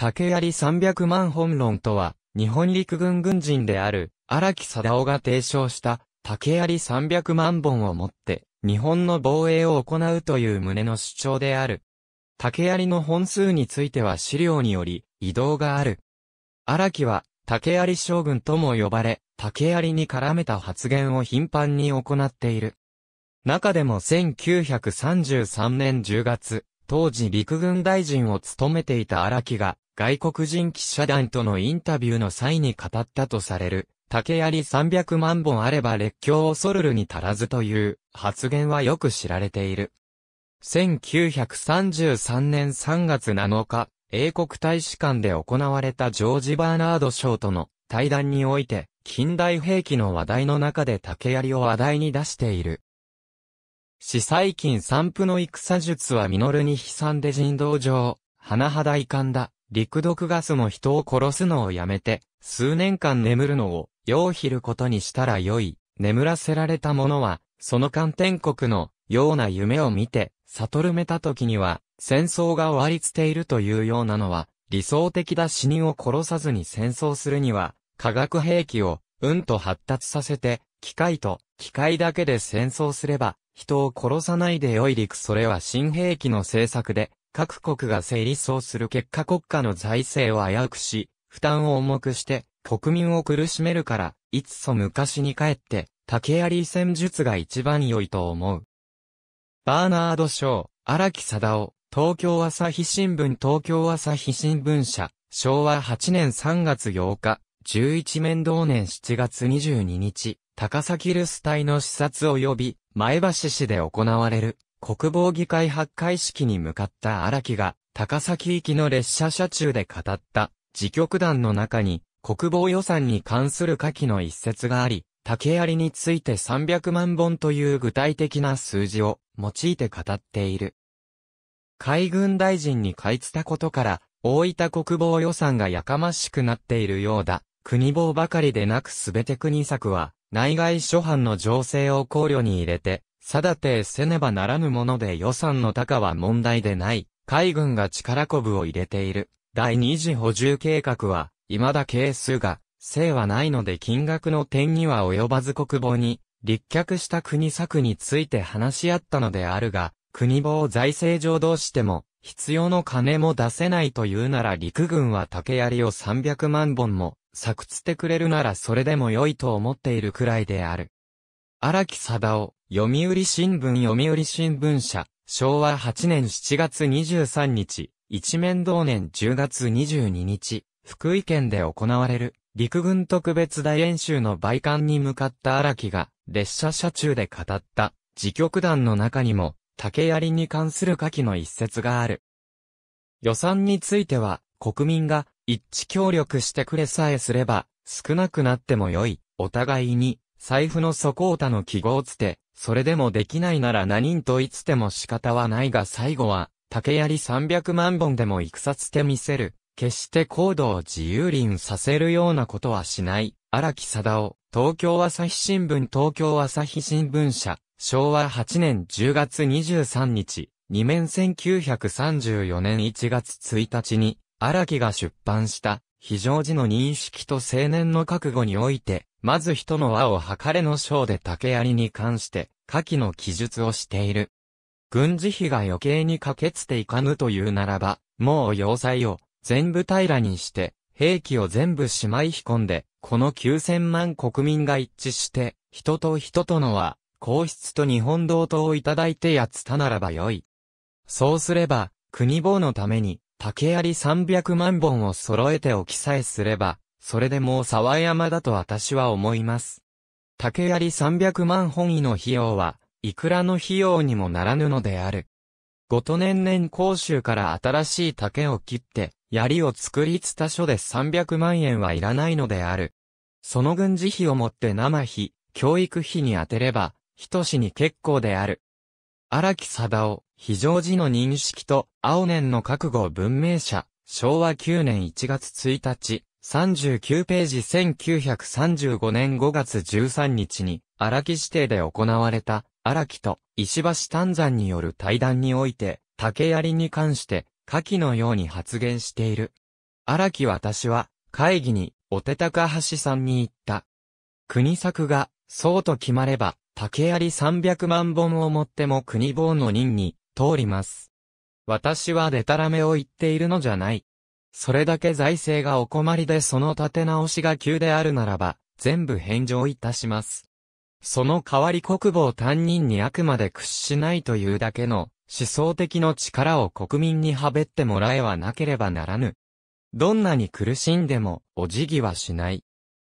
竹槍300万本論とは、日本陸軍軍人である、荒木貞夫が提唱した、竹槍300万本をもって、日本の防衛を行うという旨の主張である。竹槍の本数については資料により、移動がある。荒木は、竹槍将軍とも呼ばれ、竹槍に絡めた発言を頻繁に行っている。中でも1933年10月、当時陸軍大臣を務めていた荒木が、外国人記者団とのインタビューの際に語ったとされる、竹槍300万本あれば列強をソルルに足らずという発言はよく知られている。1933年3月7日、英国大使館で行われたジョージ・バーナード・ショーとの対談において、近代兵器の話題の中で竹槍を話題に出している。死細菌散布の戦術はミノルに悲惨で人道上、甚だ遺憾だ。陸毒ガスも人を殺すのをやめて、数年間眠るのを、陽ひることにしたらよい。眠らせられた者は、その観天国の、ような夢を見て、悟るめた時には、戦争が終わりつているというようなのは、理想的だ死人を殺さずに戦争するには、化学兵器を、うんと発達させて、機械と、機械だけで戦争すれば、人を殺さないでよい陸それは新兵器の政策で、各国が整理層する結果国家の財政を危うくし、負担を重くして国民を苦しめるから、いつそ昔に帰って、竹槍戦術が一番良いと思う。バーナード・ショー、荒木貞夫、東京朝日新聞東京朝日新聞社、昭和8年3月8日、11面同年7月22日、高崎留守隊の視察及び、前橋市で行われる、国防議会発会式に向かった荒木が、高崎行きの列車車中で語った、自局団の中に、国防予算に関する下記の一節があり、竹槍について300万本という具体的な数字を用いて語っている。海軍大臣に買いてたことから、大分国防予算がやかましくなっているようだ。国防ばかりでなくすべて国策は、内外諸般の情勢を考慮に入れて、定てせねばならぬもので予算の高は問題でない。海軍が力こぶを入れている。第二次補充計画は、未だ係数が、性はないので金額の点には及ばず国防に、立脚した国策について話し合ったのであるが、国防財政上どうしても、必要の金も出せないというなら陸軍は竹槍を300万本も、作つてくれるならそれでも良いと思っているくらいである。荒木貞夫、読売新聞読売新聞社、昭和8年7月23日、一面同年10月22日、福井県で行われる、陸軍特別大演習の売艦に向かった荒木が、列車車中で語った、自局団の中にも、竹槍に関する下記の一節がある。予算については、国民が一致協力してくれさえすれば、少なくなってもよい、お互いに、財布の底たの記号つて、それでもできないなら何人といつても仕方はないが最後は、竹槍300万本でもいくさつて見せる。決して行動を自由臨させるようなことはしない。荒木貞夫、東京朝日新聞東京朝日新聞社、昭和8年10月23日、2面1934年1月1日に、荒木が出版した、非常時の認識と青年の覚悟において、まず人の和を測れの章で竹槍に関して、下記の記述をしている。軍事費が余計にかけつていかぬというならば、もう要塞を全部平らにして、兵器を全部しまい引込んで、この9000万国民が一致して、人と人とのは、皇室と日本道等をいただいてやつたならばよい。そうすれば、国防のために、竹槍300万本を揃えておきさえすれば、それでもう沢山だと私は思います。竹槍300万本位の費用は、いくらの費用にもならぬのである。ごと年々甲州から新しい竹を切って、槍を作りつた所で300万円はいらないのである。その軍事費をもって生費、教育費に充てれば、ひとしに結構である。荒木貞夫、非常時の認識と、青年の覚悟文明者、昭和9年1月1日、39ページ1935年5月13日に荒木指定で行われた荒木と石橋丹山による対談において竹槍に関して下記のように発言している。荒木私は会議にお手高橋さんに言った。国策がそうと決まれば竹槍300万本を持っても国防の任に通ります。私はデタラメを言っているのじゃない。それだけ財政がお困りでその立て直しが急であるならば、全部返上いたします。その代わり国防担任にあくまで屈しないというだけの思想的の力を国民にはべってもらえはなければならぬ。どんなに苦しんでもお辞儀はしない。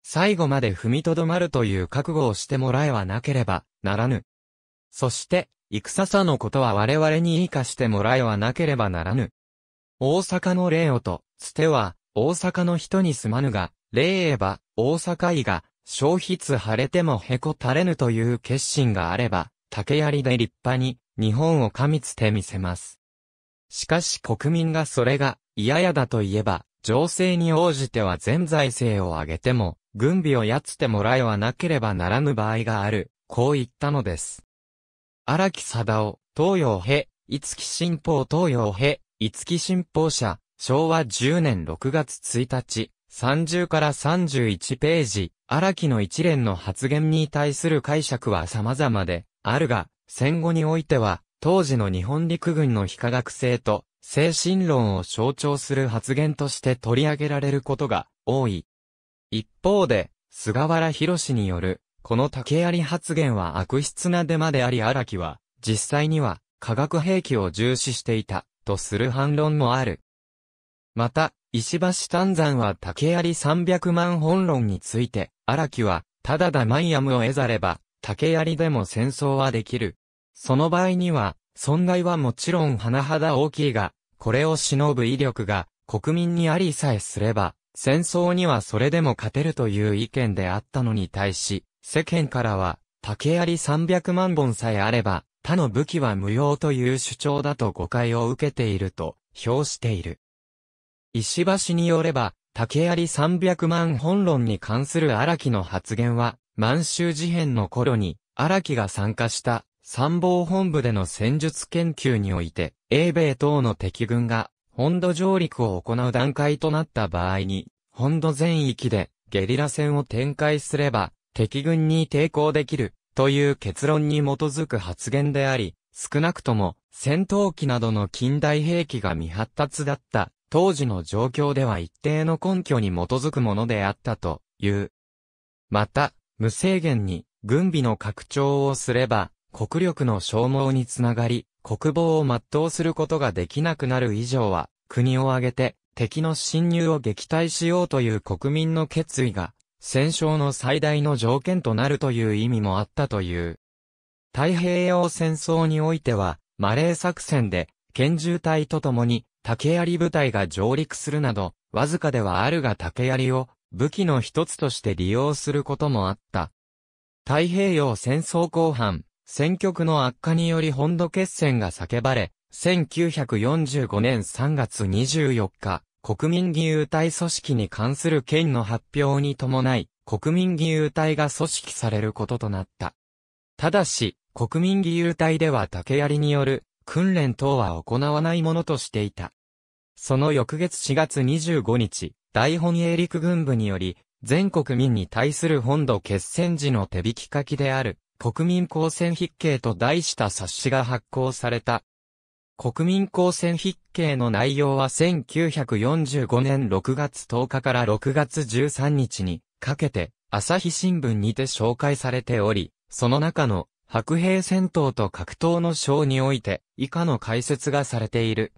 最後まで踏みとどまるという覚悟をしてもらえはなければならぬ。そして、戦さのことは我々に生かしてもらえはなければならぬ。大阪の霊をと、つては、大阪の人にすまぬが、例えば、大阪医が、消費つ腫れてもへこたれぬという決心があれば、竹槍で立派に、日本を噛みつてみせます。しかし国民がそれが、嫌やだと言えば、情勢に応じては全財政を上げても、軍備をやつてもらえはなければならぬ場合がある、こう言ったのです。荒木貞夫、東洋兵、五木新報東洋兵、五木新報社、昭和10年6月1日、30から31ページ、荒木の一連の発言に対する解釈は様々で、あるが、戦後においては、当時の日本陸軍の非科学性と、精神論を象徴する発言として取り上げられることが多い。一方で、菅原博士による、この竹槍発言は悪質なデマであり荒木は、実際には、化学兵器を重視していた、とする反論もある。また、石橋丹山は竹槍三百万本論について、荒木は、ただだマイアムを得ざれば、竹槍でも戦争はできる。その場合には、損害はもちろん甚だ大きいが、これをしのぶ威力が国民にありさえすれば、戦争にはそれでも勝てるという意見であったのに対し、世間からは、竹槍三百万本さえあれば、他の武器は無用という主張だと誤解を受けていると、評している。石橋によれば、竹槍300万本論に関する荒木の発言は、満州事変の頃に、荒木が参加した参謀本部での戦術研究において、英米等の敵軍が、本土上陸を行う段階となった場合に、本土全域でゲリラ戦を展開すれば、敵軍に抵抗できる、という結論に基づく発言であり、少なくとも戦闘機などの近代兵器が未発達だった当時の状況では一定の根拠に基づくものであったという。また、無制限に軍備の拡張をすれば、国力の消耗につながり、国防を全うすることができなくなる以上は、国を挙げて敵の侵入を撃退しようという国民の決意が、戦勝の最大の条件となるという意味もあったという。太平洋戦争においては、マレー作戦で、拳銃隊と共に竹槍部隊が上陸するなど、わずかではあるが竹槍を武器の一つとして利用することもあった。太平洋戦争後半、戦局の悪化により本土決戦が叫ばれ、1945年3月24日、国民義勇隊組織に関する県の発表に伴い、国民義勇隊が組織されることとなった。ただし、国民義勇隊では竹槍による訓練等は行わないものとしていた。その翌月4月25日、大本営陸軍部により、全国民に対する本土決戦時の手引き書きである、国民交戦筆記と題した冊子が発行された。国民交戦筆記の内容は1945年6月10日から6月13日にかけて朝日新聞にて紹介されており、その中の白兵戦闘と格闘の章において、以下の解説がされている。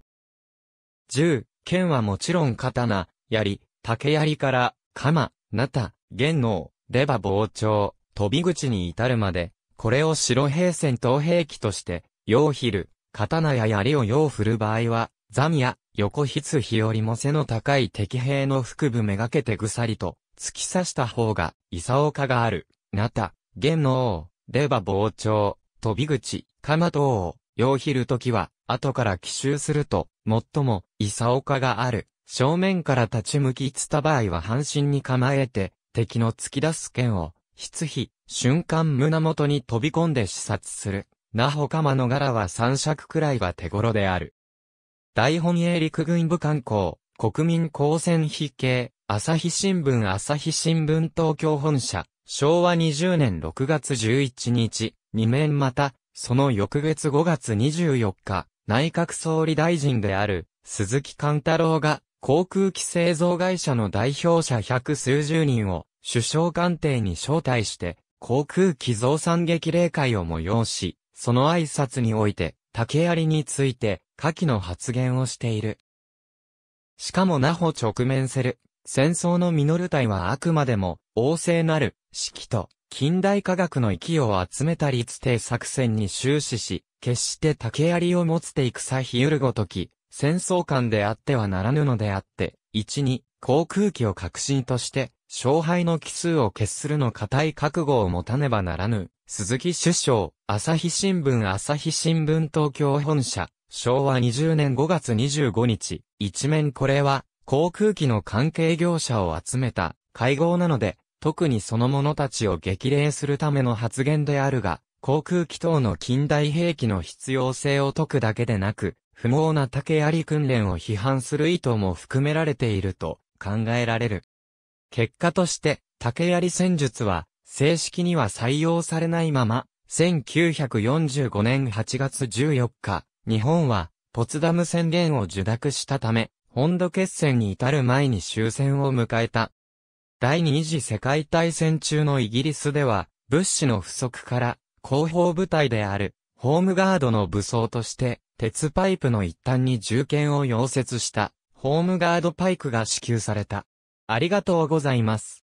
銃、剣はもちろん刀、槍、竹槍から、鎌、なた、玄能、出刃膨張、飛び口に至るまで、これを白兵戦闘兵器として、用ひる、刀や槍を用振る場合は、ザミや、横筆日よりも背の高い敵兵の腹部めがけてぐさりと、突き刺した方が、いさおかがある、なた、玄能、レバ傍聴、飛び口、鎌等を、用昼るときは、後から奇襲すると、最も、いさおかがある。正面から立ち向きつた場合は半身に構えて、敵の突き出す剣を、筆飛、瞬間胸元に飛び込んで視察する。なほかまの柄は三尺くらいは手頃である。大本営陸軍部観光、国民公選筆系、朝日新聞朝日新聞東京本社、昭和20年6月11日、2面また、その翌月5月24日、内閣総理大臣である、鈴木貫太郎が、航空機製造会社の代表者百数十人を、首相官邸に招待して、航空機増産激励会を催し、その挨拶において、竹槍について、下記の発言をしている。しかも那覇直面する、戦争のミノル隊はあくまでも、旺盛なる、式と近代科学の域を集めた立帝作戦に終始し、決して竹槍を持つて戦ひゆるごとき、戦争間であってはならぬのであって、一に、航空機を革新として、勝敗の奇数を決するの固い覚悟を持たねばならぬ。鈴木首相、朝日新聞朝日新聞東京本社、昭和20年5月25日、一面これは、航空機の関係業者を集めた、会合なので、特にその者たちを激励するための発言であるが、航空機等の近代兵器の必要性を解くだけでなく、不毛な竹槍訓練を批判する意図も含められていると考えられる。結果として、竹槍戦術は、正式には採用されないまま、1945年8月14日、日本は、ポツダム宣言を受諾したため、本土決戦に至る前に終戦を迎えた。第二次世界大戦中のイギリスでは、物資の不足から、後方部隊である、ホームガードの武装として、鉄パイプの一端に銃剣を溶接した、ホームガードパイクが支給された。ありがとうございます。